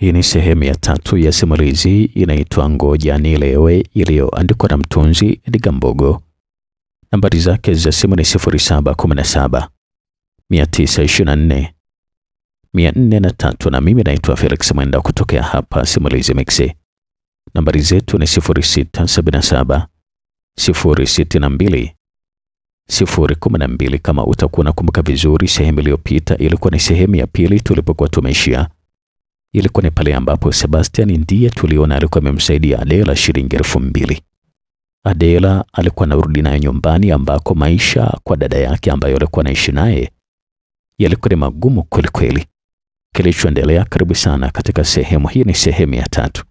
Hii ni sehemu ya tatu ya simulizi inaitwa Ngoja Nielewe, iliyoandikwa na mtunzi Mbogo. Nambari zake za simu ni 0717 924 403, na mimi naitwa Felix Mwenda kutokea hapa Simulizi Mixi. Nambari zetu ni 0677 062 012. Kama utakuwa unakumbuka vizuri, sehemu iliyopita ilikuwa ni sehemu ya pili tulipokuwa tumeishia Ilikuwa ni pale ambapo Sebastian ndiye tuliona alikuwa amemsaidia Adela shilingi elfu mbili. Adela alikuwa anarudi nayo nyumbani ambako maisha kwa dada yake ambayo alikuwa anaishi naye yalikuwa ni magumu kweli kweli. Kilichoendelea karibu sana katika sehemu hii ni sehemu ya tatu.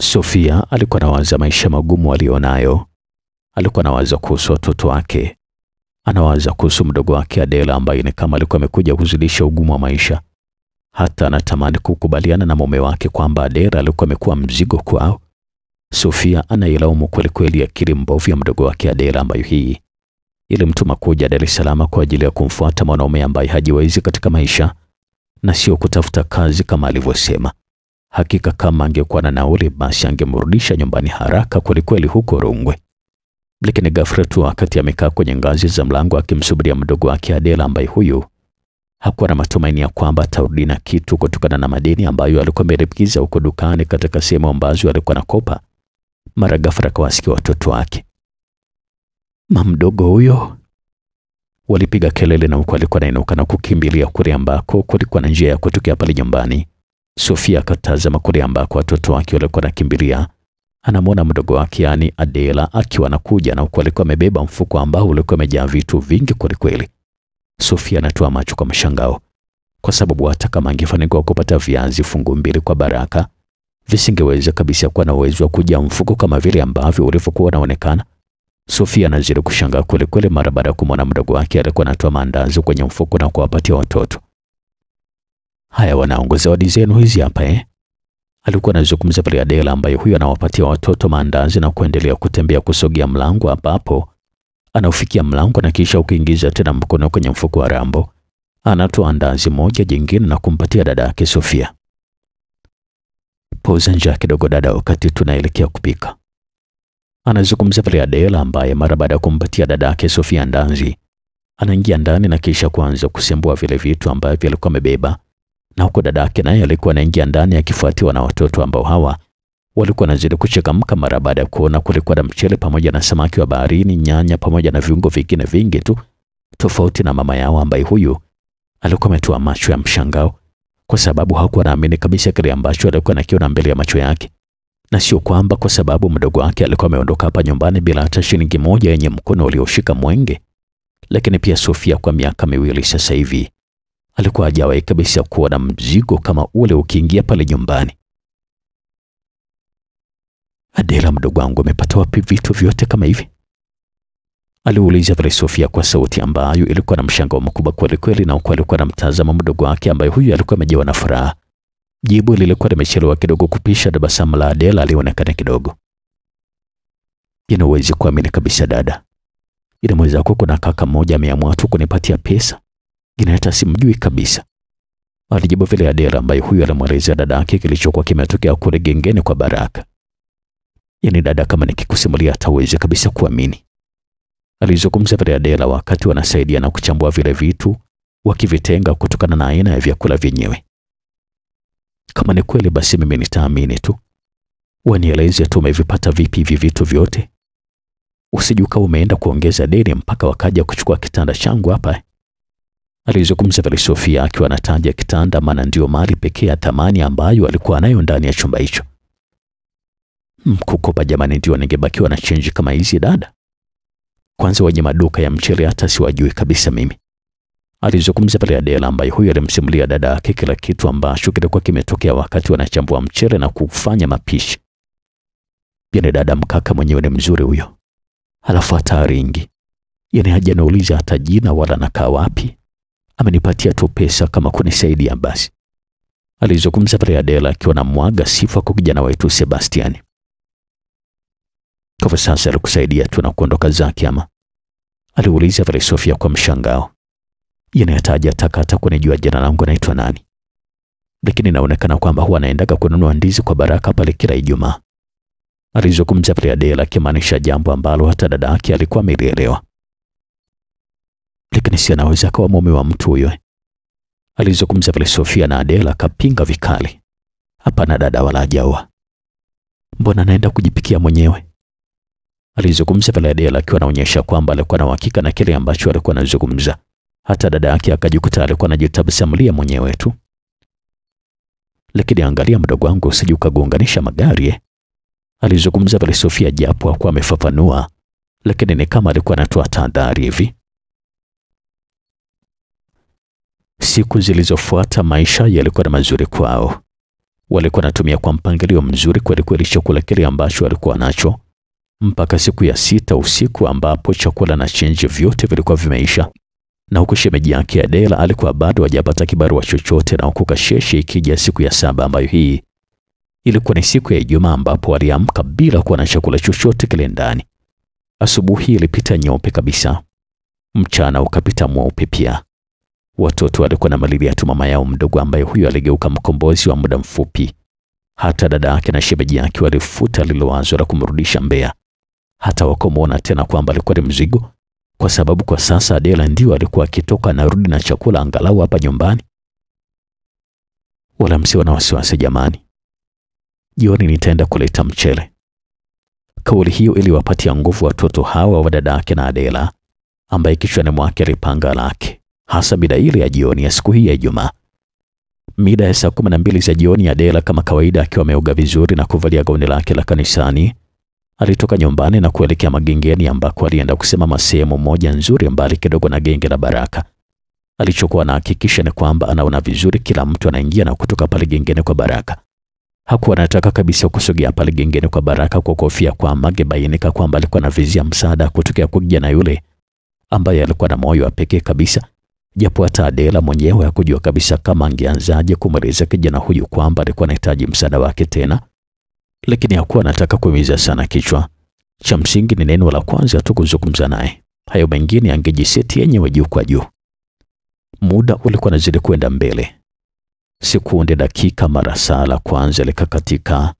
Sofia alikuwa anawaza maisha magumu aliyonayo. Alikuwa anawaza kuhusu watoto wake, anawaza kuhusu mdogo wake Adela ambaye ni kama alikuwa amekuja kuzidisha ugumu wa maisha. Hata anatamani kukubaliana na mume wake kwamba Adela alikuwa amekuwa mzigo kwao. Sofia anailaumu kwelikweli akili mbovu ya mdogo wake Adela ambayo hii ilimtuma kuja Dar es Salaam kwa ajili ya kumfuata mwanaume ambaye hajiwezi katika maisha na sio kutafuta kazi kama alivyosema. Hakika kama angekuwa na nauli, basi angemrudisha nyumbani haraka kwelikweli huko Rungwe. Lakini ghafla tu wakati amekaa kwenye ngazi za mlango akimsubiria mdogo wake Adela, ambaye huyu hakuwa na matumaini ya kwamba atarudi na kitu kutokana na madeni ambayo alikuwa amerepikiza huko dukani katika sehemu ambazo alikuwa nakopa, mara ghafla akawasikia watoto wake, mama mdogo huyo walipiga kelele na huko alikuwa anainuka na kukimbilia kule ambako kulikuwa na njia ya kutokea pale nyumbani. Sofia akatazama kule ambako watoto wake walikuwa nakimbilia, anamwona mdogo wake yani Adela akiwa anakuja na huku alikuwa amebeba mfuko ambao ulikuwa umejaa vitu vingi kwelikweli. Sofia anatoa macho kwa mshangao, kwa sababu hata kama angefanikiwa kupata viazi fungu mbili kwa Baraka visingeweza kabisa kuwa na uwezo wa kuja mfuko kama vile ambavyo ulivyokuwa unaonekana. Sofia anazidi kushangaa kwelikweli mara baada ya kumwona mdogo wake alikuwa anatoa maandazi kwenye mfuko na kuwapatia watoto. Haya wanaongoza wadi zenu hizi hapa eh? Alikuwa anazungumza pale Adela ambaye huyo anawapatia watoto maandazi na kuendelea kutembea kusogea mlango ambapo anaufikia mlango na kisha ukiingiza tena mkono kwenye mfuko wa Rambo, anatoa andazi moja jingine na kumpatia dada yake Sofia. Pauza njaa kidogo dada, wakati tunaelekea kupika. Anazungumza pale Adela ambaye mara baada ya kumpatia dada yake Sofia andazi, anaingia ndani na kisha kuanza kusembua vile vitu ambavyo alikuwa amebeba na huko dada yake naye alikuwa anaingia ndani akifuatiwa na watoto ambao hawa walikuwa wanazidi kuchangamka mara baada ya kuona kulikuwa na mchele pamoja na samaki wa baharini, nyanya pamoja na viungo vingine vingi tu, tofauti na mama yao ambaye huyu alikuwa ametoa macho ya mshangao, kwa sababu hakuwa naamini kabisa kile ambacho alikuwa nakiona mbele ya macho yake, na sio kwamba kwa sababu mdogo wake alikuwa ameondoka hapa nyumbani bila hata shilingi moja yenye mkono ulioshika mwenge. Lakini pia Sofia kwa miaka miwili sasa hivi alikuwa hajawahi kabisa kuwa na mzigo kama ule ukiingia pale nyumbani. Adela, mdogo wangu amepata wapi vitu vyote kama hivi? aliuliza Vale Sofia kwa sauti ambayo ilikuwa na mshangao mkubwa kwelikweli, na huku alikuwa anamtazama mdogo wake ambaye huyu alikuwa amejawa na furaha. Jibu lilikuwa limechelewa kidogo kupisha tabasamu la Adela alionekana kidogo. Inawezi kuamini kabisa dada, ile mwenzako kuna kaka mmoja ameamua tu kunipatia pesa Jina hata simjui kabisa. Alijibu vile adera ambaye huyu alimwelezea dada yake kilichokuwa kimetokea kule gengeni kwa Baraka. Yaani dada kama nikikusimulia hatawezi kabisa kuamini. Alizungumza vile adera wakati wanasaidia na kuchambua vile vitu wakivitenga kutokana na aina ya vyakula vyenyewe. Kama ni kweli basi mimi nitaamini tu. Wanieleze tu umevipata vipi hivi vitu vyote. Usijuka umeenda kuongeza deni mpaka wakaja kuchukua kitanda changu hapa Alizungumza Bi Sofia akiwa anataja kitanda, maana ndiyo mali pekee ya thamani ambayo alikuwa nayo ndani ya chumba hicho. Mkukopa hmm, jamani, ndio ningebakiwa na chenji kama hizi dada. Kwanza wenye maduka ya mchele hata siwajui kabisa mimi, alizungumza pale Adela, ambaye huyo alimsimulia dada yake kila kitu ambacho kilikuwa kimetokea wakati wanachambua mchele na kufanya mapishi. Pia ni dada mkaka mwenyewe ni mzuri huyo, halafu hata ringi, yani hajaniuliza hata jina wala nakaa wapi amenipatia tu pesa kama kunisaidia basi. Alizungumza pale Adela akiwa na mwaga sifa kwa kijana wetu Sebastian. Kwa sasa alikusaidia tu na kuondoka zake ama? Aliuliza pale Sofia kwa mshangao. Yeye yataja taka hata kunijua jina langu naitwa nani. Lakini inaonekana kwamba huwa anaendaga kununua ndizi kwa Baraka pale kila Ijumaa. Alizungumza pale Adela akimaanisha jambo ambalo hata dada yake alikuwa amelielewa lakini si anaweza kuwa mume wa mtu huyo. Alizungumza vile Sofia na Adela kapinga vikali. Hapana dada, wala hajaoa. Mbona anaenda kujipikia mwenyewe? Alizungumza vile Adela akiwa anaonyesha kwamba alikuwa na uhakika na kile ambacho alikuwa anazungumza. Hata dada yake akajikuta alikuwa anajitabasamulia mwenyewe tu. Lakini angalia mdogo wangu, usije ukagonganisha magari, eh. alizungumza vile Sofia, japo hakuwa amefafanua, lakini ni kama alikuwa anatoa tahadhari hivi. Siku zilizofuata maisha yalikuwa na mazuri kwao. Walikuwa natumia kwa mpangilio mzuri kweli chakula kile ambacho walikuwa nacho, mpaka siku ya sita usiku ambapo chakula na chenji vyote vilikuwa vimeisha, na huku shemeji yake Adela alikuwa bado hajapata kibarua chochote, na huku kasheshe ikija siku ya saba ambayo hii ilikuwa ni siku ya Ijumaa ambapo waliamka bila kuwa na chakula chochote kile ndani. Asubuhi ilipita nyeupe kabisa, mchana ukapita mweupe pia. Watoto walikuwa na malili tu mama yao mdogo, ambaye huyo aligeuka mkombozi wa muda mfupi. Hata dada yake na shemeji yake walifuta lilo wazo la kumrudisha Mbeya. Hata wakamwona tena kwamba alikuwa ni mzigo, kwa sababu kwa sasa Adela ndio alikuwa akitoka anarudi na chakula angalau hapa nyumbani. Wala msiwe na wasiwasi jamani, jioni nitaenda kuleta mchele. Kauli hiyo iliwapatia nguvu watoto hawa wa dada yake na Adela ambaye kichwani mwake alipanga lake hasa mida ile ya jioni ya siku hii ya Ijumaa. Mida ya saa kumi na mbili za jioni, Adela kama kawaida akiwa ameoga vizuri na kuvalia gauni lake la kanisani alitoka nyumbani na kuelekea magengeni ambako alienda kusimama sehemu moja nzuri mbali kidogo na genge la Baraka. Alichokuwa anahakikisha ni kwamba anaona vizuri kila mtu anaingia na kutoka pale gengeni kwa Baraka. Hakuwa anataka kabisa kusogea pale gengeni kwa Baraka kwa kofia kwamba bainika kwamba alikuwa anavizia msaada kutokea kwa kijana yule ambaye alikuwa na moyo wa pekee kabisa japo hata Adela mwenyewe hakujua kabisa kama angeanzaje kumweleza kijana huyu kwamba alikuwa anahitaji msaada wake tena, lakini hakuwa anataka kuumiza sana kichwa. Cha msingi ni neno la kwanza tu kuzungumza naye, hayo mengine angejiseti yenyewe juu kwa juu. Muda ulikuwa unazidi kwenda mbele, sekunde, dakika, mara saa la kwanza likakatika,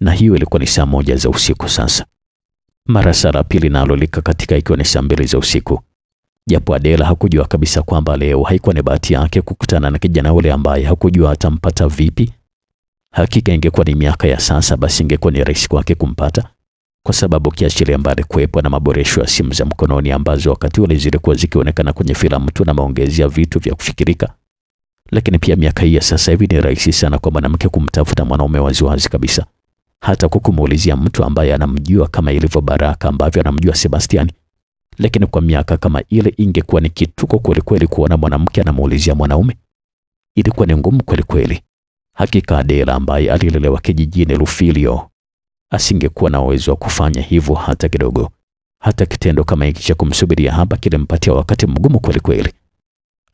na hiyo ilikuwa ni saa moja za usiku. Sasa mara saa la pili nalo likakatika, ikiwa ni saa mbili za usiku japo Adela hakujua kabisa kwamba leo haikuwa ni bahati yake kukutana na kijana yule ambaye hakujua atampata vipi. Hakika ingekuwa ni miaka ya sasa, basi ingekuwa ni rahisi kwake kumpata, kwa sababu kiashiria mbali kuwepo na maboresho ya simu za mkononi ambazo wakati ule zilikuwa zikionekana kwenye filamu tu na maongezi ya vitu vya kufikirika. Lakini pia miaka hii ya sasa hivi ni rahisi sana kwa mwanamke kumtafuta mwanaume waziwazi kabisa, hata kukumuulizia mtu ambaye anamjua kama ilivyo Baraka ambavyo anamjua Sebastiani lakini kwa miaka kama ile, ingekuwa ni kituko kwelikweli kuona mwanamke anamuulizia mwanaume. Ilikuwa ni ngumu kwelikweli. Hakika Adela ambaye alilelewa kijijini Lufilio asingekuwa na uwezo wa kufanya hivyo hata kidogo. Hata kitendo kama hiki cha kumsubiria hapa kilimpatia wakati mgumu kwelikweli.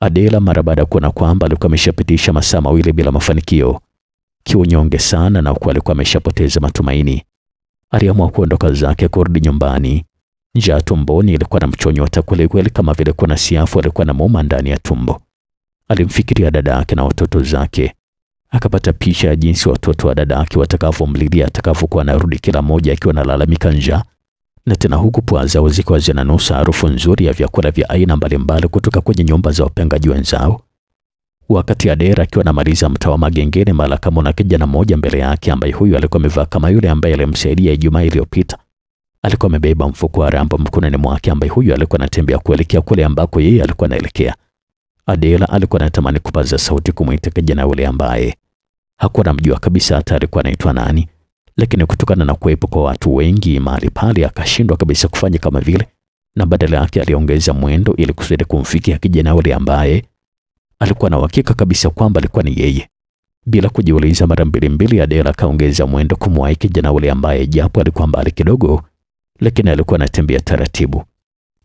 Adela mara baada ya kuona kwamba alikuwa ameshapitisha masaa mawili bila mafanikio, kiunyonge sana na kwa alikuwa ameshapoteza matumaini, aliamua kuondoka zake kurudi nyumbani Njaa tumboni ilikuwa na mchonyota kwelikweli, kama vile kuna siafu alikuwa na muuma ndani ya tumbo. Alimfikiria dada yake na watoto zake, akapata picha ya jinsi watoto wa dada yake watakavyomlilia atakavyokuwa anarudi, kila mmoja akiwa analalamika njaa, na tena huku pua zao zikiwa zinanusa harufu nzuri ya vyakula vya aina mbalimbali kutoka kwenye nyumba za wapangaji wenzao. Wakati Adera akiwa anamaliza mtaa wa Magengene, mara kama na kijana mmoja mbele yake, ambaye huyu alikuwa amevaa kama yule ambaye alimsaidia Ijumaa iliyopita Alikuwa amebeba mfuko wa rambo mkononi mwake, ambaye huyu alikuwa anatembea kuelekea kule ambako yeye alikuwa anaelekea. Adela alikuwa anatamani kupaza sauti kumwita kijana yule ambaye hakuwa anamjua kabisa hata alikuwa anaitwa nani, lakini kutokana na kuwepo kwa watu wengi mahali pale akashindwa kabisa kufanya kama vile, na badala yake aliongeza mwendo ili kusudi kumfikia kijana yule ambaye alikuwa na uhakika kabisa kwamba alikuwa ni yeye. Bila kujiuliza mara mbili mbili, Adela akaongeza mwendo kumwahi kijana yule ambaye japo alikuwa mbali kidogo lakini alikuwa anatembea taratibu.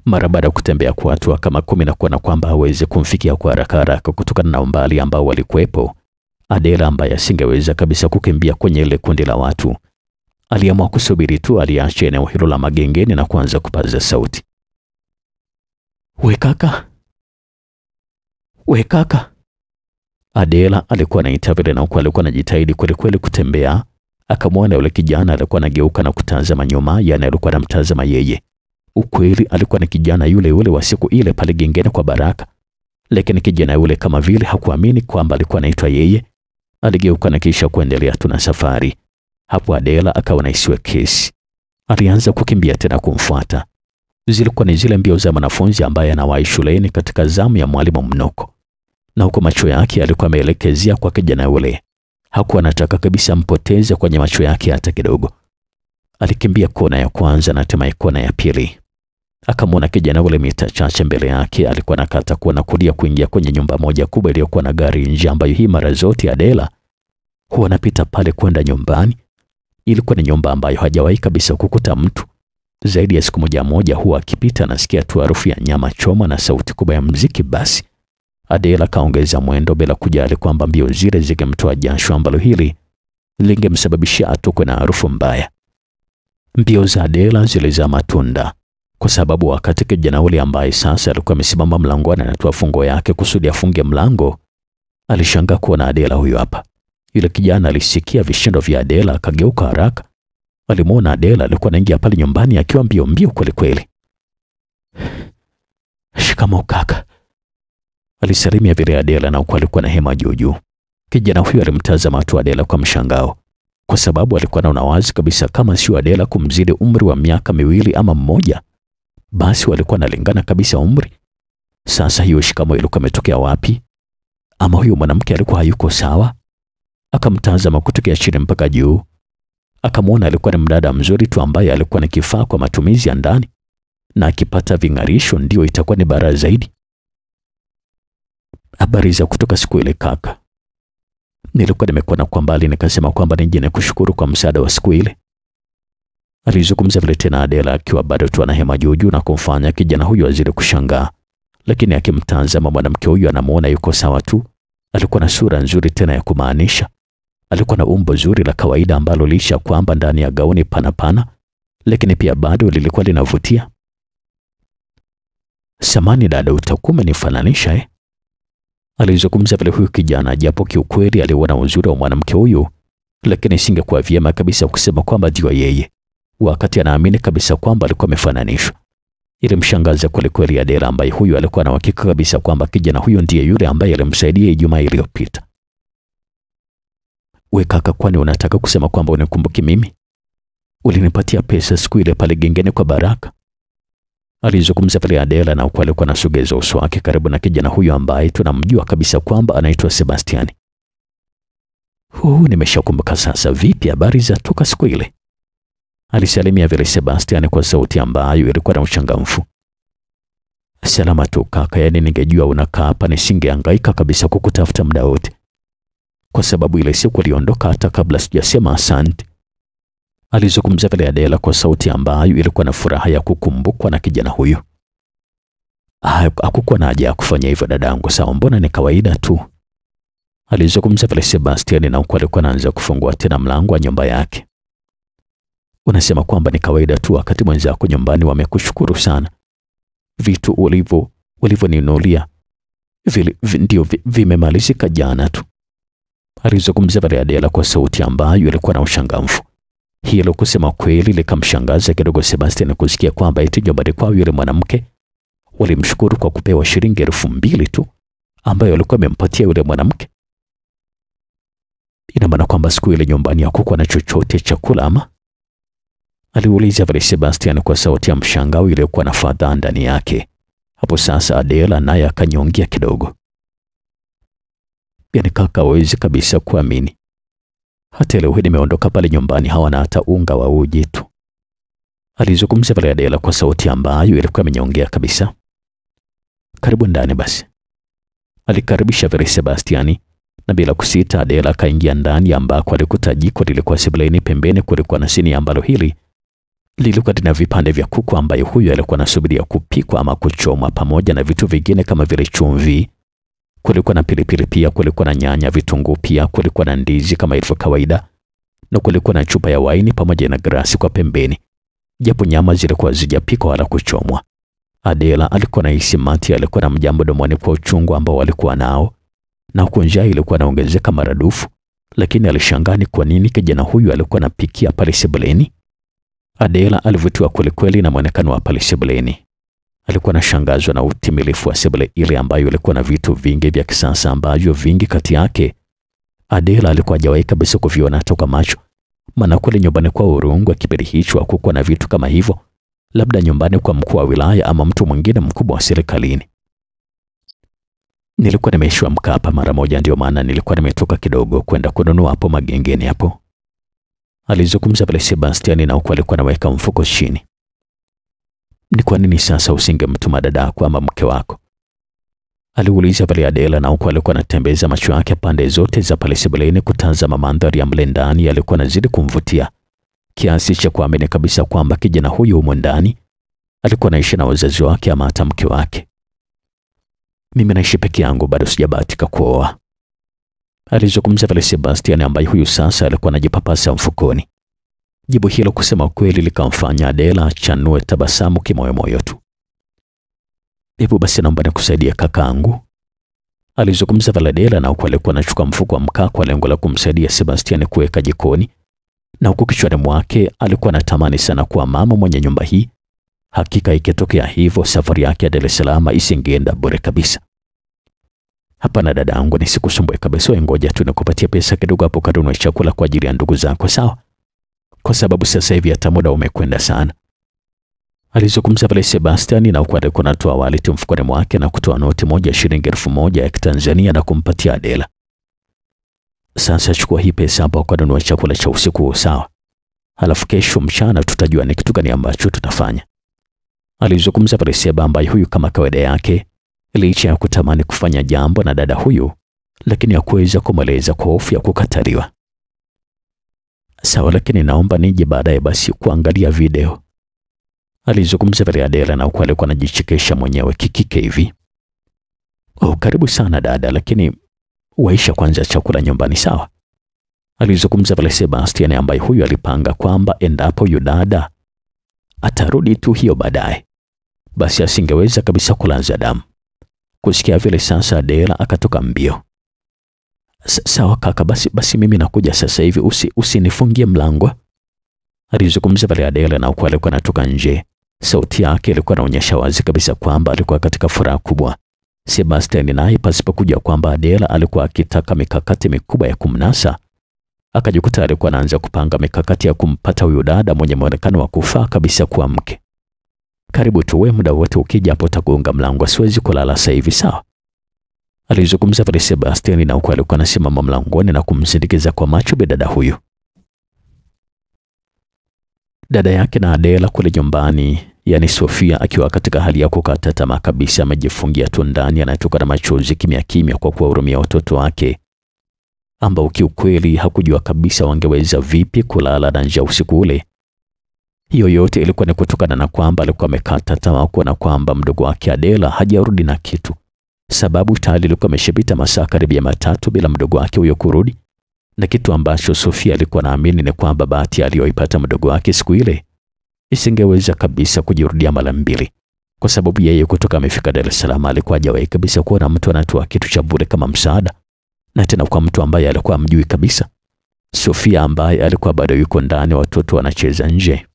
Mara baada ya kutembea kwa hatua kama kumi na kuona kwamba hawezi kumfikia kwa haraka haraka kutokana na umbali ambao walikuwepo, Adela ambaye asingeweza kabisa kukimbia kwenye ile kundi la watu, aliamua kusubiri tu, aliacha eneo hilo la magengeni na kuanza kupaza sauti, we kaka, we kaka. Adela alikuwa anaita vile na huku alikuwa anajitahidi kwelikweli kutembea akamwona yule kijana alikuwa anageuka na kutazama nyuma, yani alikuwa anamtazama yeye. Ukweli alikuwa ni kijana yule yule wa siku ile pale gengene kwa Baraka, lakini kijana yule kama vile hakuamini kwamba alikuwa anaitwa yeye. Aligeuka na kisha kuendelea tu na safari. Hapo Adela akawa isiwe kesi, alianza kukimbia tena kumfuata. Zilikuwa ni zile mbio za mwanafunzi ambaye anawahi shuleni katika zamu ya mwalimu mnoko, na huko macho yake alikuwa ameelekezea kwa kijana yule Hakuwa anataka kabisa mpoteze kwenye macho yake hata kidogo. Alikimbia kona ya kwanza na hatimaye kona ya pili. Akamwona kijana ule mita chache mbele yake alikuwa anakata kuona kulia kuingia kwenye nyumba moja kubwa iliyokuwa na gari nje, ambayo hii mara zote Adela huwa anapita pale kwenda nyumbani. Ilikuwa ni nyumba ambayo hajawahi kabisa kukuta mtu zaidi ya siku moja moja, huwa akipita anasikia tu harufu ya nyama choma na sauti kubwa ya mziki basi Adela kaongeza mwendo bila kujali kwamba mbio zile zingemtoa jasho ambalo hili lingemsababishia atokwe na harufu mbaya. Mbio za Adela zilizaa matunda kwa sababu wakati kijana ule ambaye sasa alikuwa amesimama mlangoni anatoa fungo yake kusudi afunge mlango, alishangaa kuona Adela huyo hapa. Yule kijana alisikia vishindo vya Adela akageuka haraka. Alimwona Adela alikuwa anaingia pale nyumbani akiwa mbio mbio kweli kweli. Shikamoo kaka, alisalimia vile Adela na huku alikuwa na hema juu juu. Kijana huyo alimtazama tu Adela kwa mshangao, kwa sababu alikuwa na unawazi kabisa kama sio Adela kumzidi umri wa miaka miwili ama mmoja, basi walikuwa analingana kabisa umri. Sasa hiyo shikamo ilikuwa imetokea wapi? Ama huyo mwanamke alikuwa hayuko sawa? Akamtazama kutokea chini mpaka juu, akamwona alikuwa ni mdada mzuri tu ambaye alikuwa na kifaa kwa matumizi ya ndani, na akipata ving'arisho ndio itakuwa ni bara zaidi habari za kutoka siku ile kaka. Nilikuwa nimekuona kwa mbali, nikasema kwamba nije nikushukuru kwa msaada wa siku ile. Alizungumza vile tena Adela akiwa bado tu anahema juu juu na kumfanya kijana huyo azidi kushangaa, lakini akimtazama mwanamke huyo anamuona yuko sawa tu. Alikuwa na sura nzuri tena ya kumaanisha. Alikuwa na umbo zuri la kawaida ambalo lisha kwamba ndani ya gauni pana pana, lakini pia bado lilikuwa linavutia. Samani dada, utakuwa umenifananisha eh? Alizungumza vile huyu kijana, japo kiukweli aliona uzuri wa mwanamke huyu, lakini isingekuwa vyema kabisa kusema kwamba ndio yeye, wakati anaamini kabisa kwamba alikuwa amefananishwa. Ilimshangaza kwelikweli Adela, ambaye huyu alikuwa na uhakika kabisa kwamba kijana huyu ndiye yule ambaye alimsaidia Ijumaa iliyopita. We kaka, kwani unataka kusema kwamba unikumbuki mimi? Ulinipatia pesa siku ile pale gengene kwa Baraka, Alizungumza pale Adela na huku alikuwa anasogeza uso wake karibu na kijana huyo ambaye tunamjua kabisa kwamba anaitwa Sebastiani. Huu nimeshakumbuka sasa. Vipi, habari za toka siku ile? Alisalimia vile Sebastiani kwa sauti ambayo ilikuwa na uchangamfu. Salama tu kaka, yaani ningejua unakaa hapa nisingehangaika kabisa kukutafuta muda wote, kwa sababu ile siku aliondoka hata kabla sijasema asante. Alizungumza vile Adela kwa sauti ambayo ilikuwa na furaha ya kukumbukwa na kijana huyu. Hakukuwa na haja ya kufanya hivyo dadangu, sawa, mbona ni kawaida tu, alizungumza vile Sebastian, na huku alikuwa anaanza kufungua tena mlango wa nyumba yake. Unasema kwamba ni kawaida tu wakati mwenzako nyumbani wamekushukuru sana, vitu ulivyo ulivyoninulia ndio vimemalizika jana tu, alizungumza vile Adela kwa sauti ambayo ilikuwa na ushangamfu. Hilo kusema kweli likamshangaza kidogo Sebastian kusikia kwamba eti nyumbani kwao yule mwanamke walimshukuru kwa kupewa shilingi elfu mbili tu ambayo alikuwa amempatia yule mwanamke. Ina maana kwamba siku ile nyumbani hakukuwa na chochote cha kula ama? Aliuliza vile Sebastian kwa sauti ya mshangao iliyokuwa na fadhaa ndani yake. Hapo sasa Adela naye akanyongea kidogo. Yani kaka, hawezi kabisa kuamini hata leo hii nimeondoka pale nyumbani, hawana hata unga wa uji tu, alizungumza pale Adela kwa sauti ambayo ilikuwa imenyongea kabisa. Karibu ndani basi, alikaribisha Vera Sebastiani, na bila kusita Adela akaingia ndani ambako alikuta jiko lilikuwa sebuleni. Pembeni kulikuwa na sini ambalo hili lilikuwa lina vipande vya kuku ambayo huyo alikuwa anasubiria kupikwa ama kuchomwa, pamoja na vitu vingine kama vile chumvi, kulikuwa na pilipili pia, kulikuwa na nyanya, vitunguu pia, kulikuwa na ndizi kama ilivyo kawaida, na kulikuwa na chupa ya waini pamoja na grasi kwa pembeni, japo nyama zilikuwa zijapikwa wala kuchomwa. Adela alikuwa na hisi mati alikuwa na mjambo domoni kwa uchungu ambao walikuwa nao, na huku njaa ilikuwa naongezeka maradufu, lakini alishangaa ni kwa nini kijana huyu alikuwa anapikia pale sebuleni. Adela alivutiwa kwelikweli na mwonekano wa pale sebuleni. Alikuwa anashangazwa na utimilifu wa sebule ile ambayo ilikuwa na vitu vingi vya kisasa ambavyo vingi kati yake Adela alikuwa hajawahi kabisa kuviona toka macho, maana kule nyumbani kwa Urungu kipindi hicho hakukuwa na vitu kama hivyo, labda nyumbani kwa mkuu wa wilaya ama mtu mwingine mkubwa wa serikalini. Nilikuwa nimeishiwa mkapa mara moja, ndio maana nilikuwa nimetoka kidogo kwenda kununua hapo magengeni hapo, alizungumza pale Sebastiani, na huku alikuwa anaweka mfuko chini. Ni kwa nini sasa usingemtuma dadako ama mke wako? Aliuliza pale Adela, na huku alikuwa anatembeza macho yake pande zote za pale sebuleni kutazama mandhari ya mle ndani yalikuwa anazidi kumvutia kiasi cha kuamini kabisa kwamba kijana huyu humo ndani alikuwa anaishi na wazazi wake ama hata mke wake. Mimi naishi peke yangu, bado sijabahatika kuoa, alizungumza pale Sebastian ambaye huyu sasa alikuwa anajipapasa mfukoni. Jibu hilo kusema ukweli likamfanya Adela chanue tabasamu kimoyomoyo tu. Hebu basi naomba nikusaidie kakaangu, alizungumza Valadela, na huku alikuwa anachukua mfuko wa mkaa kwa lengo la kumsaidia Sebastian kuweka jikoni, na huku kichwani mwake alikuwa anatamani sana kuwa mama mwenye nyumba hii. Hakika ikitokea hivyo, safari yake ya Dar es Salaam isingeenda bure kabisa. Hapana dada yangu, nisikusumbue kabisa, ngoja tu nikupatie pesa kidogo hapo kanunue chakula kwa ajili ya ndugu zako, sawa? kwa sababu sasa hivi hata muda umekwenda sana. Alizungumza pale Sebastian na huku alikuwa anatoa wallet mfukoni mwake na kutoa noti moja shilingi elfu moja ya Kitanzania na kumpatia Adela. Sasa chukua hii pesa hapa ukanunua chakula cha usiku, sawa? alafu kesho mchana tutajua ni kitu gani ambacho tutafanya. Alizungumza pale Seba ambaye huyu kama kawaida yake licha ya kutamani kufanya jambo na dada huyu, lakini hakuweza kumweleza kwa hofu ya kukataliwa. Sawa, lakini naomba nije baadaye basi kuangalia video. Alizungumza mbele adera na huku alikuwa anajichekesha mwenyewe kikike hivi. Oh, karibu sana dada, lakini waisha kwanza chakula nyumbani sawa? Alizungumza pale Sebastian ambaye huyu alipanga kwamba endapo yu dada atarudi tu hiyo baadaye, basi asingeweza kabisa kulanza damu. Kusikia vile sasa, Dela akatoka mbio Sawa kaka, basi, basi mimi nakuja sasa hivi, usi usinifungie mlango. Alizungumza pale Adela na huku alikuwa anatoka nje. Sauti yake ilikuwa inaonyesha wazi kabisa kwamba alikuwa katika furaha kubwa. Sebastian naye pasipokuja kwamba Adela alikuwa akitaka mikakati mikubwa ya kumnasa, akajikuta alikuwa anaanza kupanga mikakati ya kumpata huyo dada mwenye mwonekano wa kufaa kabisa kuwa mke. Karibu tuwe muda wote, ukija hapo utagonga mlango, siwezi kulala sasa hivi, sawa? Alizungumza pale Sebastian na huku alikuwa anasimama mlangoni na kumsindikiza kwa macho be dada huyo Dada yake na Adela kule nyumbani, yani Sofia akiwa katika hali ya kukata tamaa kabisa, amejifungia tu ndani, anatoka na machozi kimya kimya kwa kuwahurumia watoto wake ambao kiukweli hakujua kabisa wangeweza vipi kulala na njaa usiku ule. Hiyo yote ilikuwa ni kutokana na kwamba alikuwa amekata tamaa kuona kwamba mdogo wake Adela hajarudi na kitu sababu tayari alikuwa ameshapita masaa ya matatu bila mdogo wake huyo kurudi, na kitu ambacho Sofia alikuwa naamini ni kwamba bahati aliyoipata mdogo wake siku ile isingeweza kabisa kujirudia mara mbili, kwa sababu yeye kutoka amefika Dar es Salaam alikuwa hajawahi kabisa kuona mtu anatoa kitu cha bure kama msaada, na tena kwa mtu ambaye alikuwa amjui kabisa. Sofia ambaye alikuwa bado yuko ndani, watoto wanacheza nje,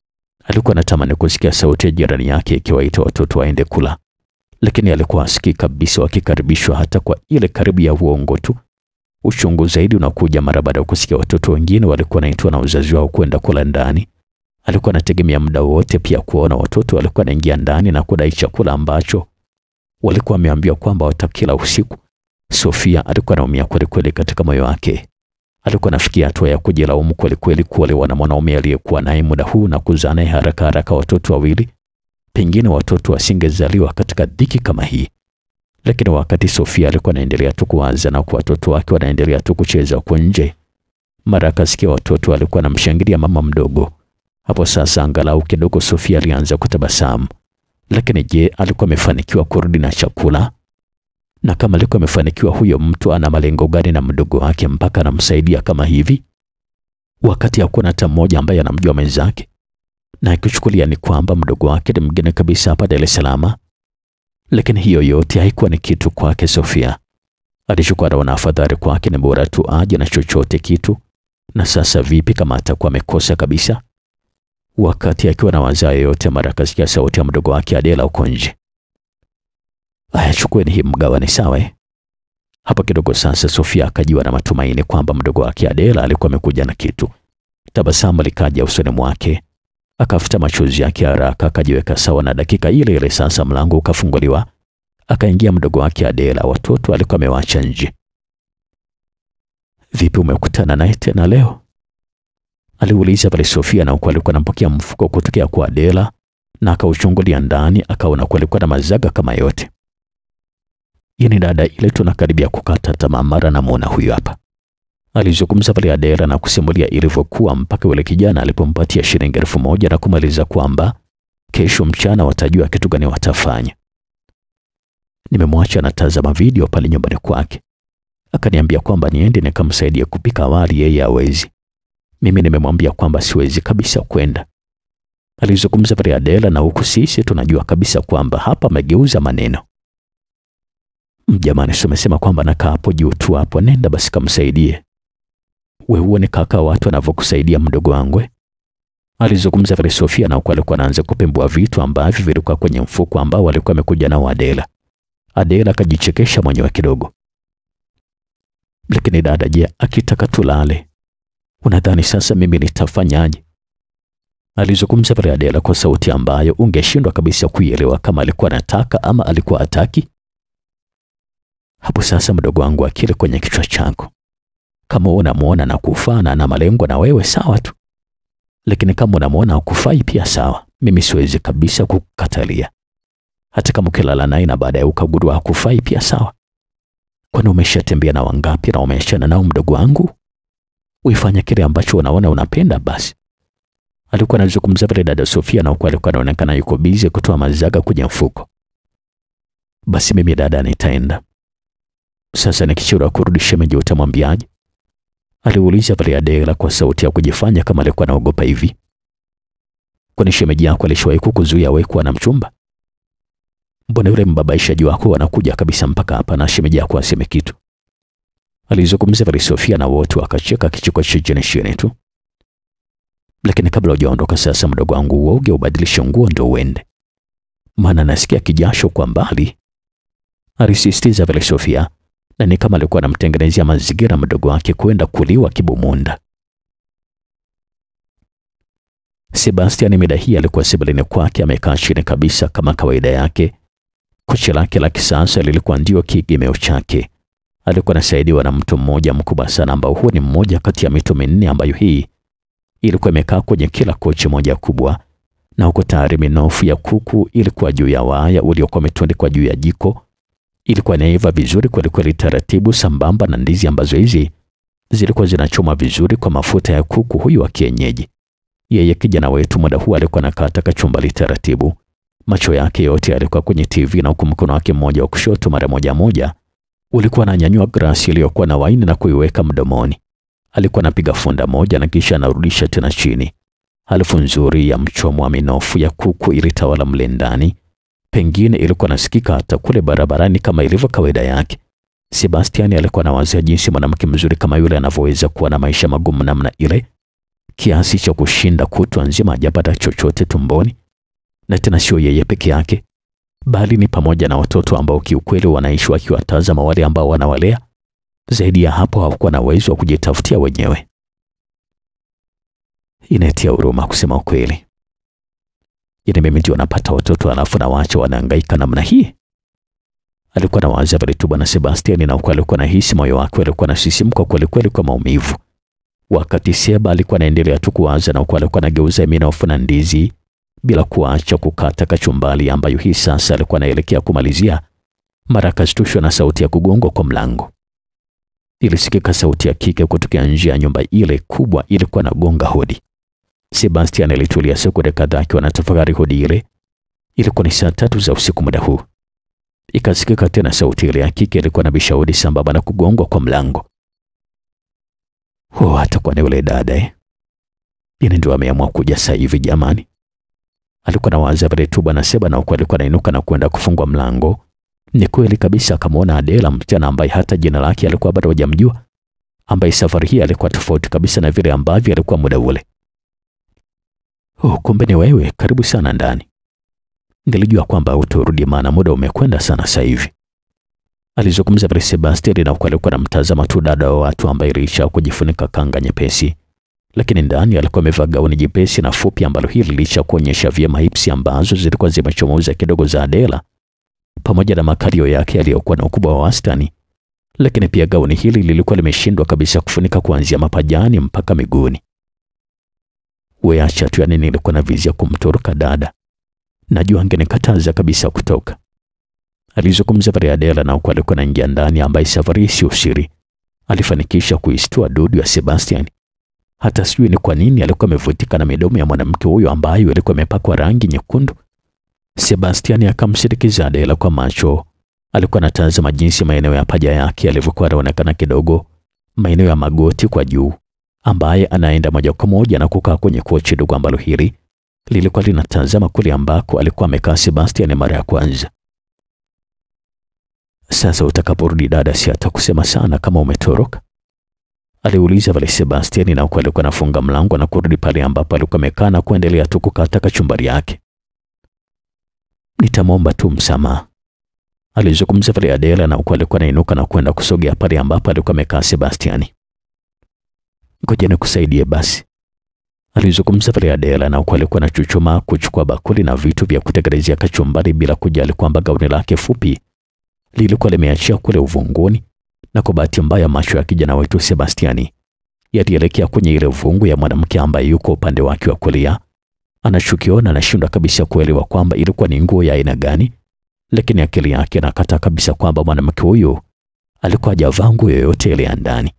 alikuwa anatamani kusikia sauti ya jirani yake ikiwaita watoto waende kula, lakini alikuwa asikii kabisa wakikaribishwa hata kwa ile karibu ya uongo tu. Uchungu zaidi unakuja mara baada ya kusikia watoto wengine walikuwa naitwa na uzazi wao kwenda kula ndani. Alikuwa anategemea muda wote pia kuona watoto walikuwa naingia ndani na kudai chakula ambacho walikuwa wameambiwa kwamba watakila usiku. Sofia alikuwa anaumia kwelikweli katika moyo wake. Alikuwa anafikia hatua ya kujilaumu kwelikweli kuolewa na mwanaume aliyekuwa naye muda huu na kuzaa naye haraka haraka watoto wawili Pengine watoto wasingezaliwa katika dhiki kama hii. Lakini wakati Sofia alikuwa anaendelea tu kuanza na kwa watoto wake wanaendelea tu kucheza huko nje, mara akasikia watoto walikuwa wanamshangilia mama mdogo. Hapo sasa angalau kidogo Sofia alianza kutabasamu. Lakini je, alikuwa amefanikiwa kurudi na chakula? Na kama alikuwa amefanikiwa, huyo mtu ana malengo gani na mdogo wake mpaka anamsaidia kama hivi, wakati hakuna hata mmoja ambaye anamjua mwenzake? na akichukulia ni kwamba mdogo wake ni mgeni kabisa hapa Dar es Salaam. Lakini hiyo yote haikuwa ni kitu kwake Sofia. Alichukua na afadhali kwake ni bora tu aje na chochote kitu. Na sasa vipi kama atakuwa amekosa kabisa? Wakati akiwa na wazaa yote, mara kasikia sauti ya mdogo wake Adela uko nje. Aya, ni hii mgawane, sawa eh? Hapo kidogo sasa Sofia akajiwa na matumaini kwamba mdogo wake Adela alikuwa amekuja na kitu. Tabasamu likaja usoni mwake Akafuta machozi yake haraka, akajiweka sawa, na dakika ile ile sasa mlango ukafunguliwa, akaingia mdogo wake Adela. Watoto alikuwa amewacha nje. Vipi, umekutana naye tena leo? aliuliza pale Sofia, na huku alikuwa anampokea mfuko kutokea kwa Adela na akauchungulia ndani, akaona kuwa na mazaga kama yote. Yaani dada ile tunakaribia kukata tamaa, mara namuona huyu hapa. Alizungumza pale Adela na kusimulia ilivyokuwa mpaka yule kijana alipompatia shilingi elfu moja na kumaliza kwamba kesho mchana watajua kitu gani watafanya. Nimemwacha anatazama video pale nyumbani kwake, akaniambia kwamba niende nikamsaidie kupika wali, yeye hawezi. Mimi nimemwambia kwamba siwezi kabisa kwenda. Alizungumza pale Adela, na huku sisi tunajua kabisa kwamba hapa amegeuza maneno. Jamani, si umesema kwamba nakaa hapo juu tu hapo? Nenda basi kamsaidie. We huone kaka watu wanavyokusaidia mdogo wangu eh? Alizungumza vile Sofia na huku alikuwa anaanza kupembua vitu ambavyo vilikuwa kwenye mfuko ambao alikuwa amekuja nao Adela. Adela akajichekesha mwenyewe kidogo. Lakini dada, je, akitaka tulale, unadhani sasa mimi nitafanyaje? Alizungumza vile Adela kwa sauti ambayo ungeshindwa kabisa kuielewa kama alikuwa anataka ama alikuwa hataki. Hapo sasa, mdogo wangu, akili kwenye kichwa changu kama unamuona na kufana na malengo na wewe sawa tu, lakini kama unamwona hakufai pia sawa. Mimi siwezi kabisa kukatalia, hata kama ukilala naye na baadaye ukagundua hakufai pia sawa. Kwani umeshatembea na wangapi na umeshana nao? Mdogo wangu, uifanya kile ambacho unaona unapenda basi. Alikuwa anazungumza pale dada Sofia, na huko alikuwa anaonekana yuko busy kutoa mazaga kwenye mfuko. Basi mimi dada nitaenda sasa, nikichelewa kurudisha meji utamwambiaje? aliuliza Adela kwa sauti ya kujifanya kama alikuwa anaogopa hivi. Kwani shemeji yako alishawahi kukuzuia wewe kuwa na mchumba? Mbona yule mbabaishaji wako anakuja kabisa mpaka hapa na shemeji yako aseme kitu? Alizungumza Vari Sofia na wote wakacheka kichiko cha jenesheni tu. Lakini kabla hujaondoka sasa, mdogo wangu, uoge ubadilishe nguo ndio uende, maana nasikia kijasho kwa mbali, alisisitiza Vari Sofia na ni kama alikuwa anamtengenezea mazingira mdogo wake kwenda kuliwa kibumunda. Sebastian mida hii alikuwa sebuleni kwake amekaa chini kabisa kama kawaida yake. Kochi lake la kisasa lilikuwa ndio kiegemeo chake. Alikuwa anasaidiwa na mtu mmoja mkubwa sana, ambao huo ni mmoja kati ya mito minne ambayo hii ilikuwa imekaa kwenye kila kochi moja kubwa, na huko tayari minofu ya kuku ilikuwa juu ya waya uliokuwa umetundikwa juu ya jiko Ilikuwa inaiva vizuri kwelikweli, taratibu, sambamba na ndizi ambazo hizi zilikuwa zinachoma vizuri kwa mafuta ya kuku huyu wa kienyeji. Yeye kijana wetu muda huu alikuwa anakata kachumbali taratibu, macho yake yote yalikuwa kwenye TV na huku mkono wake mmoja wa kushoto mara moja moja ulikuwa ananyanyua grasi iliyokuwa na waini na kuiweka mdomoni. Alikuwa anapiga funda moja na kisha anarudisha tena chini. Harufu nzuri ya mchomo wa minofu ya kuku ilitawala mle ndani, pengine ilikuwa nasikika hata kule barabarani kama ilivyo kawaida yake. Sebastian alikuwa anawazia jinsi mwanamke mzuri kama yule anavyoweza kuwa na maisha magumu namna ile, kiasi cha kushinda kutwa nzima hajapata chochote tumboni. Na tena sio yeye peke yake, bali ni pamoja na watoto ambao kiukweli wanaishi wakiwatazama wale ambao wanawalea. Zaidi ya hapo, hawakuwa na uwezo wa kujitafutia wenyewe. Inatia huruma kusema ukweli. Yaani mimi ndio napata watoto alafu na wacha wanahangaika namna hii. Alikuwa na wazi vile tu bwana Sebastian, na kwa alikuwa na hisi moyo wake alikuwa na mko kweli kweli kwa maumivu. Wakati Seba alikuwa anaendelea tu kuwaza na kwa alikuwa anageuza mimi na ndizi bila kuacha kukata kachumbali ambayo hii sasa alikuwa anaelekea kumalizia, mara akashtushwa na sauti ya kugongwa kwa mlango. Ilisikika sauti ya kike kutokea nje ya nyumba ile kubwa, ilikuwa nagonga hodi. Sebastian alitulia sekunde kadhaa akiwa tafakari hodi ile. Ilikuwa ni saa tatu za usiku muda huu. Ikasikika tena sauti ile ya kike ilikuwa na bishaudi sambamba na kugongwa kwa mlango. Huo atakuwa ni yule dada eh? Yeye ndio ameamua kuja sasa hivi jamani. Alikuwa na waza vile tu bwana Seba na ukweli alikuwa anainuka na kwenda kufungwa mlango. Ni kweli kabisa akamwona Adela msichana ambaye hata jina lake alikuwa bado hajamjua, ambaye safari hii alikuwa tofauti kabisa na vile ambavyo alikuwa muda ule. Oh, kumbe ni wewe, karibu sana ndani. Nilijua kwamba utarudi maana muda umekwenda sana sasa hivi. Alizungumza Prince Sebastian na alikuwa anamtazama tu dada wa watu ambaye ilisha kujifunika kanga nyepesi, lakini ndani alikuwa amevaa gauni jepesi na fupi ambalo hili lilisha kuonyesha vyema hipsi ambazo zilikuwa zimechomoza kidogo za Adela pamoja na makalio yake yaliyokuwa na ukubwa wa wastani, lakini pia gauni hili lilikuwa limeshindwa kabisa kufunika kuanzia mapajani mpaka miguuni acha tu, yani nilikuwa na vizia kumtoroka dada, najua angenikataza kabisa kutoka. Alizungumza Variadela na huku alikuwa anaingia ndani, ambaye safari sio siri alifanikisha kuistua dudu ya Sebastian. Hata sijui ni kwa nini alikuwa amevutika na midomo ya mwanamke huyo ambayo ilikuwa imepakwa rangi nyekundu. Sebastian akamsindikiza Adela kwa macho. Alikuwa anatazama jinsi maeneo ya paja yake yalivyokuwa yanaonekana kidogo, maeneo ya magoti kwa juu, ambaye anaenda moja kwa moja na kukaa kwenye kochi dogo ambalo hili lilikuwa linatazama kule ambako alikuwa amekaa Sebastian mara ya kwanza. Sasa utakaporudi dada, si atakusema sana kama umetoroka? aliuliza vale Sebastian, na huku alikuwa anafunga mlango na kurudi pale ambapo alikuwa amekaa na kuendelea tu kukataka chumbari yake. Nitamwomba tu msamaha, alizungumza pale Adela, na huku alikuwa anainuka na kwenda kusogea pale ambapo alikuwa amekaa Sebastiani ngoja nikusaidie basi. Alizungumza vile Adela na huku alikuwa anachuchuma kuchukua bakuli na vitu vya kutengenezea kachumbari bila kujali kwamba gauni lake fupi lilikuwa limeachia kule uvunguni, na kwa bahati mbaya macho ya kijana wetu Sebastiani yalielekea kwenye ile vungu ya mwanamke ambaye yuko upande wake wa kulia anachokiona, anashindwa kabisa kuelewa kwamba ilikuwa ni nguo ya aina gani, lakini akili yake anakata kabisa kwamba mwanamke huyu alikuwa hajavaa nguo yoyote ile ya ndani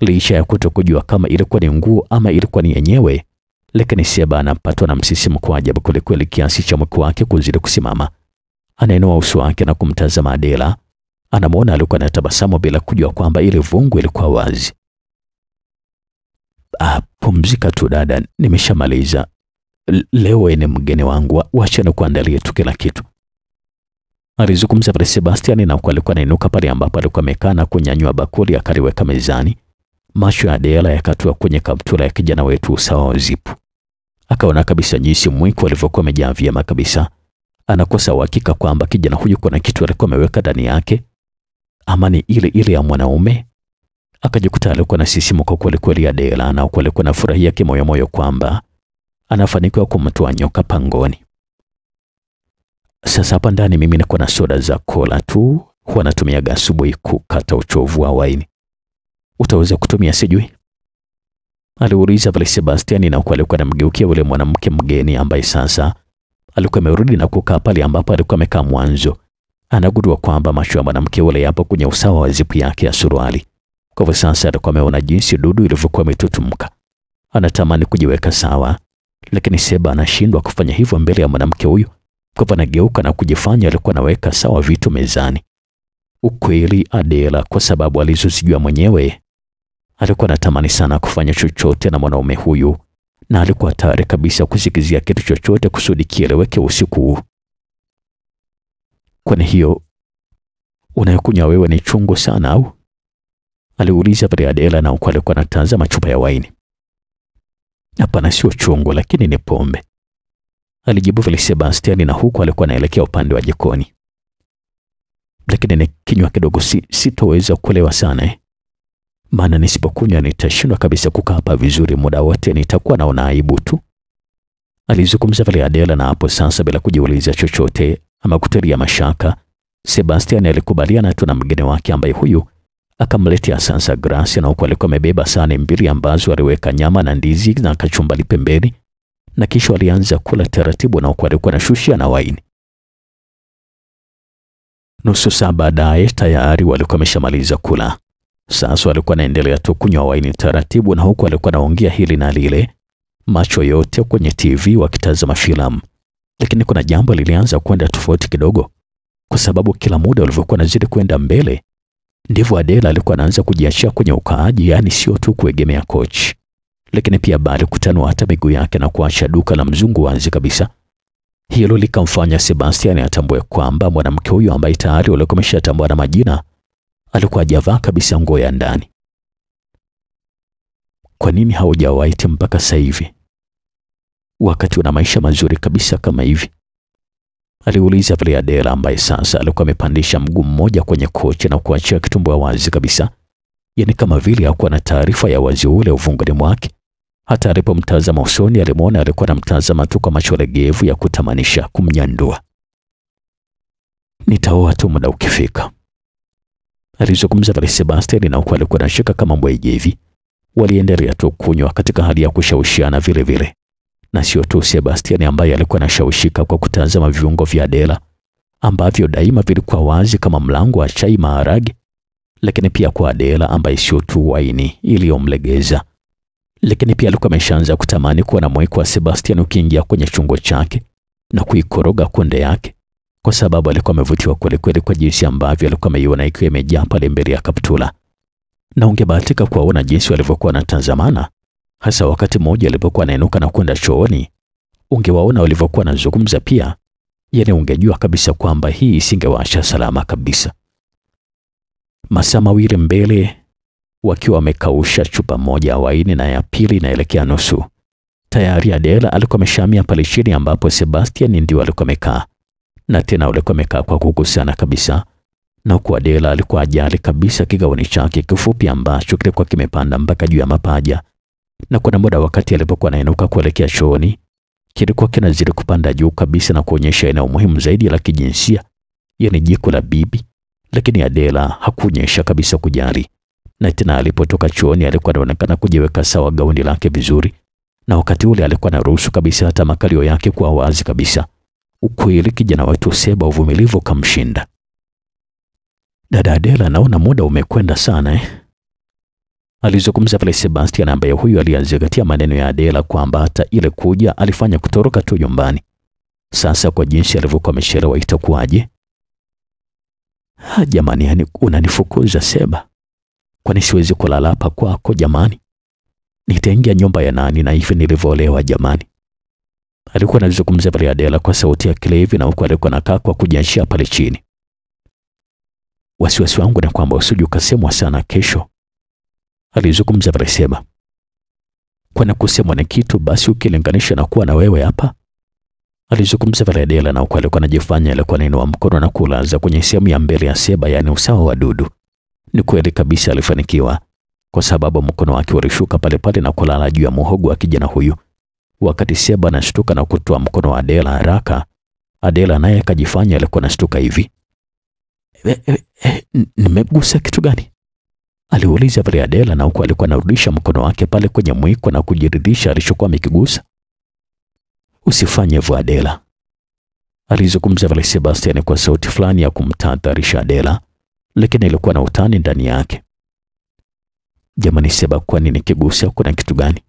licha ya kuto kujua kama ilikuwa ni nguo ama ilikuwa ni yenyewe, lakini Seba anapatwa na msisimko wa ajabu kwelikweli kiasi cha mwiko wake kuzidi kusimama. Anainua uso wake na kumtazama Adela. Anamwona alikuwa tabasamu bila kujua kwamba ile vungu ilikuwa wazi. Ah, pumzika tu dada, nimeshamaliza. Leo ni mgeni wangu, wacha nikuandalie tu kila kitu. Alizungumza pale Sebastian na alikuwa anainuka pale ambapo alikuwa amekaa na kunyanyua bakuli akaliweka mezani Macho ya Adela yakatua kwenye kaptula ya kijana wetu usawa wa zipu. Akaona kabisa jinsi mwiko alivyokuwa amejaa vyema kabisa. Anakosa uhakika kwamba kijana huyu kuna kitu alikuwa ameweka ndani yake, amani ile ile ya mwanaume. Akajikuta alikuwa na sisimuko kweli kweli Adela, na alikuwa na moyo moyo kwamba anafanikiwa kumtoa nyoka pangoni. Sasa hapa ndani mimi niko na soda za kola tu, huwa natumiaga asubuhi kukata uchovu wa waini utaweza kutumia sijui? Aliuliza pale Sebastian na alikuwa anamgeukia yule mwanamke mgeni ambaye sasa alikuwa amerudi na kukaa pale ambapo alikuwa amekaa mwanzo. Anagundua kwamba macho ya mwanamke yule yapo kwenye usawa wa zipu yake ya suruali. Kwa hivyo sasa alikuwa ameona jinsi dudu ilivyokuwa imetutumka. Anatamani kujiweka sawa, lakini Seba anashindwa kufanya hivyo mbele ya mwanamke huyu. Kwa hivyo anageuka na kujifanya alikuwa anaweka sawa vitu mezani. Ukweli Adela, kwa sababu alizozijua mwenyewe, Alikuwa anatamani sana kufanya chochote na mwanaume huyu, na alikuwa tayari kabisa kusikizia kitu chochote kusudi kieleweke usiku huu. Kwani hiyo unayokunywa wewe ni chungu sana au? aliuliza Adela na huku alikuwa anatazama chupa ya waini. Hapana, sio chungu, lakini ni pombe, alijibu vile Sebastiani, na huku alikuwa anaelekea upande wa jikoni. Lakini ni kinywa kidogo, si sitoweza kulewa sana eh? maana nisipokunywa nitashindwa kabisa kukaa hapa vizuri muda wote, nitakuwa naona aibu tu. Alizungumza adela na hapo sasa, bila kujiuliza chochote ama kutilia mashaka, Sebastian alikubaliana tu na mgeni wake ambaye huyu akamletea sasa Gracia, na huko alikuwa amebeba sahani mbili ambazo aliweka nyama na ndizi na kachumbali pembeni, na kisha alianza kula taratibu, na huko alikuwa anashushia na waini. Nusu saa baadaye tayari walikuwa wameshamaliza kula. Sasa alikuwa anaendelea tu kunywa waini taratibu, na huku alikuwa anaongea hili na lile, macho yote kwenye TV wakitazama filamu. Lakini kuna jambo lilianza kwenda tofauti kidogo, kwa sababu kila muda ulivyokuwa nazidi kwenda mbele ndivyo Adela alikuwa anaanza kujiachia kwenye ukaaji, yaani sio tu kuegemea coach lakini pia bali kutanua hata miguu yake na kuacha duka la mzungu wazi kabisa. Hilo likamfanya Sebastian atambue kwamba mwanamke huyo ambaye tayari walikuwa ameshatambua na majina alikuwa hajavaa kabisa nguo ya ndani. Kwa nini haujawaita mpaka sasa hivi, wakati una maisha mazuri kabisa kama hivi? aliuliza Briadela ambaye sasa alikuwa amepandisha mguu mmoja kwenye kochi na kuachia kitumbua wazi kabisa, yaani kama vile hakuwa na taarifa ya wazi ule uvunguni mwake. Hata alipomtazama usoni alimwona alikuwa anamtazama tu kwa macho legevu ya kutamanisha kumnyandua. Nitaoa tu muda ukifika, alizungumza Rais Sebastian na huku alikuwa anashika kama mbweje hivi. Waliendelea tu kunywa katika hali ya kushawishiana vile vile, na sio tu Sebastian ambaye alikuwa anashawishika kwa kutazama viungo vya Adela ambavyo daima vilikuwa wazi kama mlango wa chai maharage, lakini pia kwa Adela ambaye sio tu waini iliyomlegeza, lakini pia alikuwa ameshaanza kutamani kuwa na mweko wa Sebastian ukiingia kwenye chungo chake na kuikoroga kunde yake kwa sababu alikuwa amevutiwa kwelikweli kwa jinsi ambavyo alikuwa ameiona ikiwa imejaa pale mbele ya kaptula, na ungebahatika kuwaona jinsi walivyokuwa wanatazamana, hasa wakati mmoja alipokuwa anainuka na kwenda chooni, ungewaona walivyokuwa wanazungumza pia, yani ungejua kabisa kwamba hii isingewasha salama kabisa. Masaa mawili mbele, wakiwa wamekausha chupa moja ya waini na ya pili inaelekea nusu, tayari Adela alikuwa ameshamia pale chini ambapo Sebastian ndio alikuwa amekaa na tena walikuwa wamekaa kwa kugusiana kabisa, na huku Adela alikuwa ajali kabisa kigauni chake kifupi ambacho kilikuwa kimepanda mpaka juu ya mapaja, na kuna muda wakati alipokuwa anainuka kuelekea chooni kilikuwa kinazidi kupanda juu kabisa na kuonyesha eneo muhimu zaidi la kijinsia, yani jiko la bibi. Lakini Adela hakuonyesha kabisa kujali, na tena alipotoka chooni alikuwa anaonekana kujiweka sawa gauni lake vizuri, na wakati ule alikuwa anaruhusu kabisa hata makalio yake kuwa wazi kabisa. Ukweli kijana wetu Seba uvumilivu ukamshinda. Dada Adela, naona muda umekwenda sana eh? Alizungumza pale Sebastian ambaye huyu aliyazingatia maneno ya Adela kwamba hata ile kuja alifanya kutoroka tu nyumbani. Sasa kwa jinsi alivyokuwa amechelewa itakuwaje? Ah, jamani, yani unanifukuza Seba? Kwani siwezi kulala hapa kwako jamani? Nitaingia nyumba ya nani na hivi nilivyoolewa jamani? alikuwa anazungumzia pale Adela kwa sauti ya hivi, na huku alikuwa anakaa kwa kujiachia pale chini. Wasiwasi wangu na kwamba usije ukasemwa sana kesho, alizungumza pale Sema. Kwani kusemwa ni kitu basi ukilinganisha na kuwa na wewe hapa? Alizungumza pale Adela na huku alikuwa anajifanya alikuwa anainua mkono na kulaza kwenye sehemu ya mbele ya Seba, yaani usawa wa dudu. Ni kweli kabisa alifanikiwa kwa sababu mkono wake ulishuka pale pale na kulala juu ya muhogo wa kijana huyu Wakati Seba anashtuka na kutoa mkono wa Adela haraka, Adela naye akajifanya alikuwa anashtuka hivi. E, eh, e, eh, e, eh, nimegusa kitu gani? aliuliza pale Adela, na huku alikuwa anarudisha mkono wake pale kwenye mwiko na kujiridhisha alichokuwa amekigusa. Usifanye hivyo Adela, alizungumza vile Sebastian kwa sauti fulani ya kumtahadharisha Adela, lakini ilikuwa na utani ndani yake. Jamani Seba, kwani nikigusa kuna kitu gani?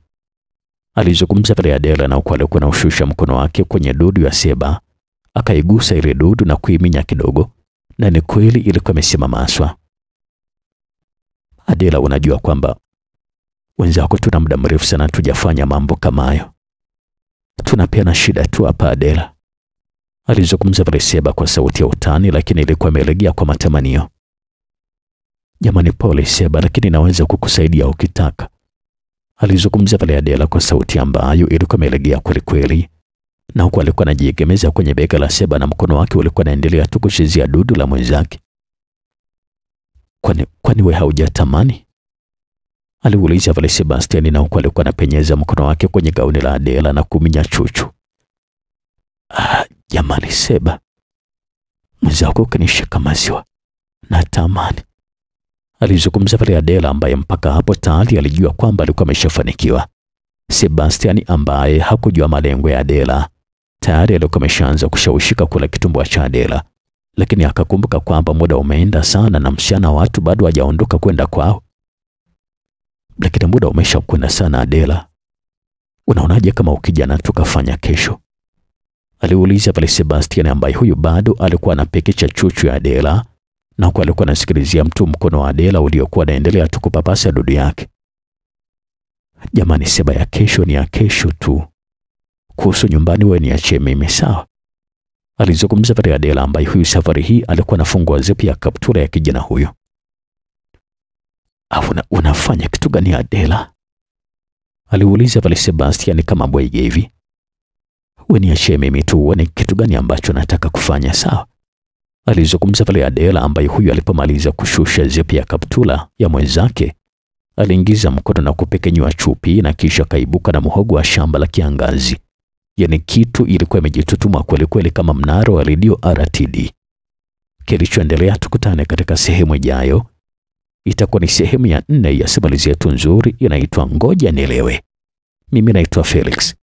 Alizungumza pale Adela na Okwale alikuwa ushusha mkono wake kwenye dudu ya Seba, akaigusa ile dudu na kuiminya kidogo, na ni kweli ilikuwa imesimama aswa. Adela, unajua kwamba wenzako tuna muda mrefu sana tujafanya mambo kama hayo, na shida tu hapa Adela, alizungumza pale Seba kwa sauti ya utani, lakini ilikuwa imelegea kwa matamanio. Jamani, pole Seba, lakini naweza kukusaidia ukitaka Alizungumza pale Adela kwa sauti ambayo ilikuwa imelegea kwelikweli, na huku alikuwa anajiegemeza kwenye bega la Seba na mkono wake ulikuwa anaendelea tu kushizia dudu la mwenzake. Kwani kwani wewe haujatamani? aliuliza pale Sebastian, na huku alikuwa anapenyeza mkono wake kwenye gauni la Adela na kuminya chuchu. Ah, jamani Seba, mwenzako kanishika maziwa, natamani Alizungumza pale Adela ambaye mpaka hapo tayari alijua kwamba alikuwa ameshafanikiwa. sebastiani ambaye hakujua malengo ya Adela tayari alikuwa ameshaanza kushawishika kula kitumbua cha Adela, lakini akakumbuka kwamba muda umeenda sana na msichana watu bado hajaondoka kwenda kwao. Lakini muda umesha kwenda sana. Adela, unaonaje kama ukija na tukafanya kesho? aliuliza pale sebastiani ambaye huyu bado alikuwa anapekecha chuchu ya Adela na huku alikuwa anasikilizia mtu mkono wa Adela uliokuwa unaendelea tu kupapasa dudu yake. Jamani, seba ya kesho ni ya kesho tu. Kuhusu nyumbani, wewe niachie mimi, sawa? Alizungumza pale Adela, ambaye huyu safari hii alikuwa anafungua zipu ya kaptura ya kijana huyo. Afu unafanya kitu gani Adela? Aliuliza pale Sebastian kama hivi Wewe niachie mimi tu uone kitu gani ambacho nataka kufanya, sawa? Alizungumza pale Adela ambaye huyo alipomaliza kushusha zipi ya kaptula ya mwenzake, aliingiza mkono na kupekenyua chupi na kisha kaibuka na mhogo wa shamba la kiangazi. yani kitu ilikuwa imejitutuma kwelikweli kama mnaro wa redio RTD. Kilichoendelea tukutane katika sehemu ijayo. Itakuwa ni sehemu ya nne ya simulizi yetu nzuri inaitwa Ngoja Nielewe. Mimi naitwa Felix.